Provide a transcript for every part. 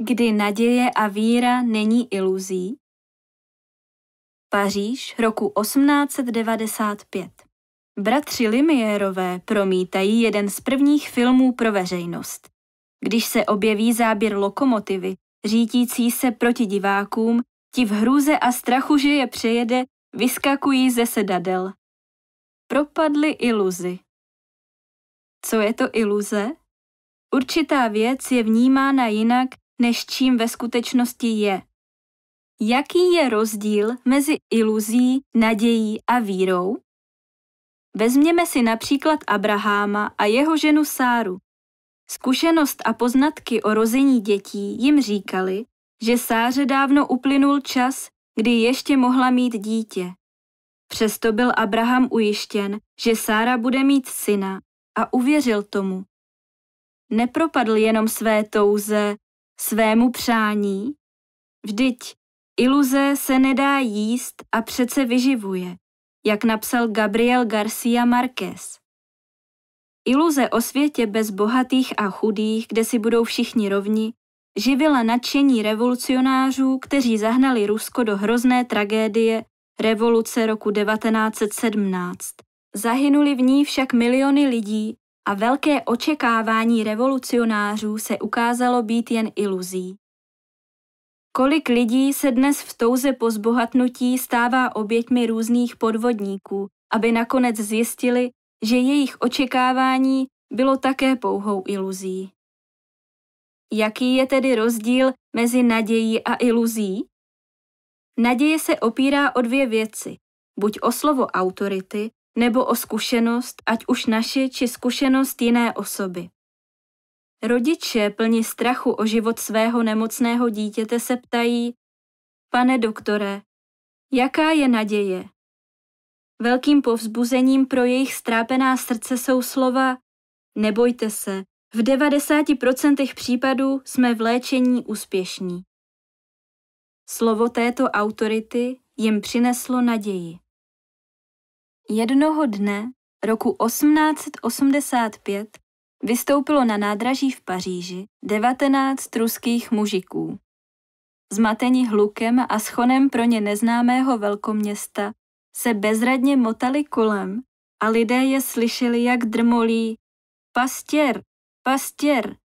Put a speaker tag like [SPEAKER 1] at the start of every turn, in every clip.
[SPEAKER 1] kdy naděje a víra není iluzí. Paříž roku 1895. Bratři Limierové promítají jeden z prvních filmů pro veřejnost. Když se objeví záběr lokomotivy, řítící se proti divákům, ti v hrůze a strachu, že je přejede, vyskakují ze sedadel. Propadly iluzi. Co je to iluze? Určitá věc je vnímána jinak než čím ve skutečnosti je. Jaký je rozdíl mezi iluzí, nadějí a vírou? Vezměme si například Abraháma a jeho ženu Sáru. Zkušenost a poznatky o rození dětí jim říkali, že Sáře dávno uplynul čas, kdy ještě mohla mít dítě. Přesto byl Abraham ujištěn, že Sára bude mít syna a uvěřil tomu. Nepropadl jenom své touze svému přání? Vždyť iluze se nedá jíst a přece vyživuje, jak napsal Gabriel Garcia Marquez. Iluze o světě bez bohatých a chudých, kde si budou všichni rovni, živila nadšení revolucionářů, kteří zahnali Rusko do hrozné tragédie revoluce roku 1917. Zahynuli v ní však miliony lidí a velké očekávání revolucionářů se ukázalo být jen iluzí. Kolik lidí se dnes v touze po zbohatnutí stává oběťmi různých podvodníků, aby nakonec zjistili, že jejich očekávání bylo také pouhou iluzí. Jaký je tedy rozdíl mezi nadějí a iluzí? Naděje se opírá o dvě věci, buď o slovo autority, nebo o zkušenost, ať už naši či zkušenost jiné osoby. Rodiče plní strachu o život svého nemocného dítěte se ptají, pane doktore, jaká je naděje? Velkým povzbuzením pro jejich strápená srdce jsou slova Nebojte se, v 90% případů jsme v léčení úspěšní. Slovo této autority jim přineslo naději jednoho dne roku 1885 vystoupilo na nádraží v Paříži 19 ruských mužiků. Zmateni hlukem a schonem pro ně neznámého velkoměsta se bezradně motali kolem a lidé je slyšeli, jak drmolí Pastěr, pastěr!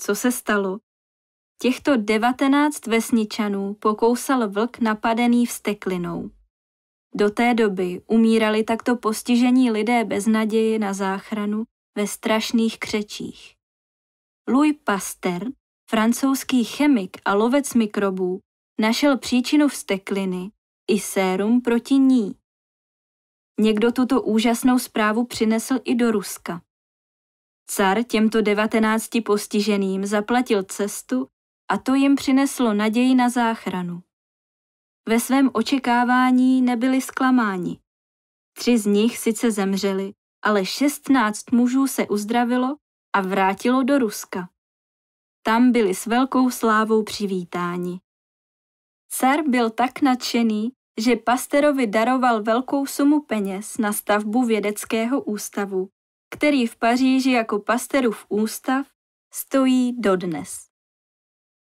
[SPEAKER 1] Co se stalo? Těchto devatenáct vesničanů pokousal vlk napadený vsteklinou. Do té doby umírali takto postižení lidé bez naději na záchranu ve strašných křečích. Louis Pasteur, francouzský chemik a lovec mikrobů, našel příčinu vztekliny i sérum proti ní. Někdo tuto úžasnou zprávu přinesl i do Ruska. Car těmto devatenácti postiženým zaplatil cestu a to jim přineslo naději na záchranu. Ve svém očekávání nebyli zklamáni. Tři z nich sice zemřeli, ale šestnáct mužů se uzdravilo a vrátilo do Ruska. Tam byli s velkou slávou přivítáni. Car byl tak nadšený, že Pasterovi daroval velkou sumu peněz na stavbu vědeckého ústavu, který v Paříži jako Pasterův ústav stojí dodnes.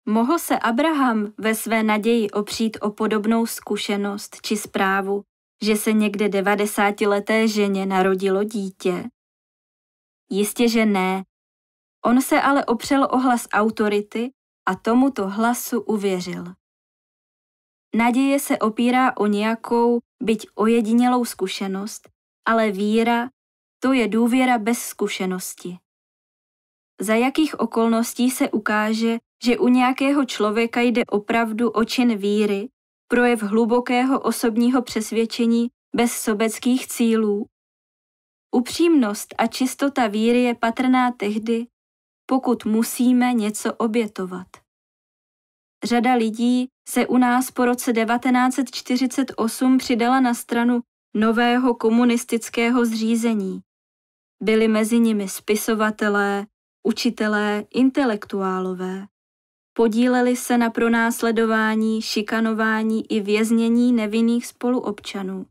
[SPEAKER 1] Mohl se Abraham ve své naději opřít o podobnou zkušenost či zprávu, že se někde devadesátileté ženě narodilo dítě? Jistě, že ne. On se ale opřel o hlas autority a tomuto hlasu uvěřil. Naděje se opírá o nějakou, byť ojedinělou zkušenost, ale víra, to je důvěra bez zkušenosti. Za jakých okolností se ukáže, že u nějakého člověka jde opravdu o čin víry, projev hlubokého osobního přesvědčení bez sobeckých cílů. Upřímnost a čistota víry je patrná tehdy, pokud musíme něco obětovat. Řada lidí se u nás po roce 1948 přidala na stranu nového komunistického zřízení. Byli mezi nimi spisovatelé, učitelé, intelektuálové podíleli se na pronásledování, šikanování i věznění nevinných spoluobčanů.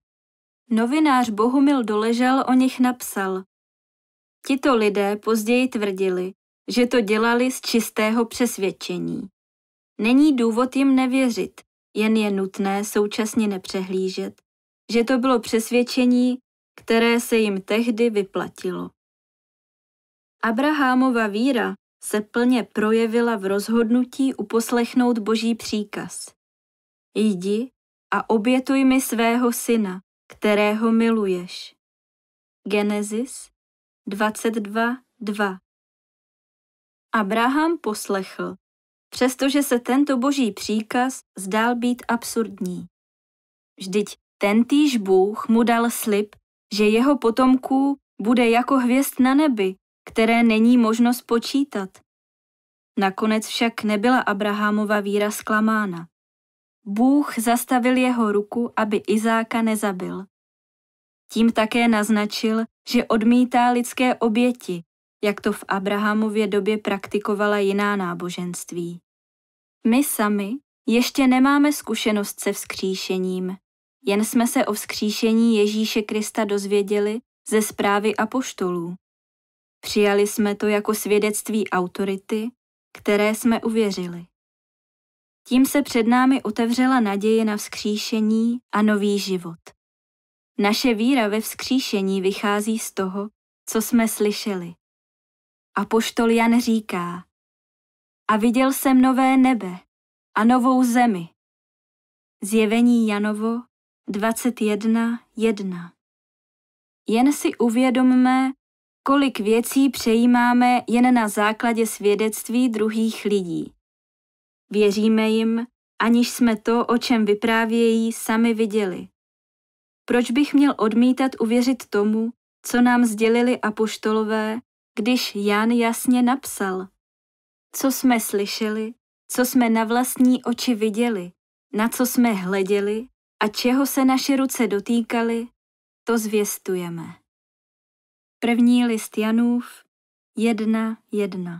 [SPEAKER 1] Novinář Bohumil Doležel o nich napsal. Tito lidé později tvrdili, že to dělali z čistého přesvědčení. Není důvod jim nevěřit, jen je nutné současně nepřehlížet, že to bylo přesvědčení, které se jim tehdy vyplatilo. Abrahamova víra se plně projevila v rozhodnutí uposlechnout Boží příkaz. Jdi a obětuj mi svého syna, kterého miluješ. Genesis 22.2 Abraham poslechl, přestože se tento boží příkaz zdál být absurdní. Vždyť tentýž Bůh mu dal slib, že jeho potomků bude jako hvězd na nebi které není možno spočítat. Nakonec však nebyla Abrahamova víra zklamána. Bůh zastavil jeho ruku, aby Izáka nezabil. Tím také naznačil, že odmítá lidské oběti, jak to v Abrahamově době praktikovala jiná náboženství. My sami ještě nemáme zkušenost se vzkříšením, jen jsme se o vzkříšení Ježíše Krista dozvěděli ze zprávy apoštolů. Přijali jsme to jako svědectví autority, které jsme uvěřili. Tím se před námi otevřela naděje na vzkříšení a nový život. Naše víra ve vzkříšení vychází z toho, co jsme slyšeli. A poštol Jan říká, a viděl jsem nové nebe a novou zemi. Zjevení Janovo 21.1 Jen si uvědomme, kolik věcí přejímáme jen na základě svědectví druhých lidí. Věříme jim, aniž jsme to, o čem vyprávějí, sami viděli. Proč bych měl odmítat uvěřit tomu, co nám sdělili apoštolové, když Jan jasně napsal? Co jsme slyšeli, co jsme na vlastní oči viděli, na co jsme hleděli a čeho se naše ruce dotýkaly, to zvěstujeme. První list Janův 1.1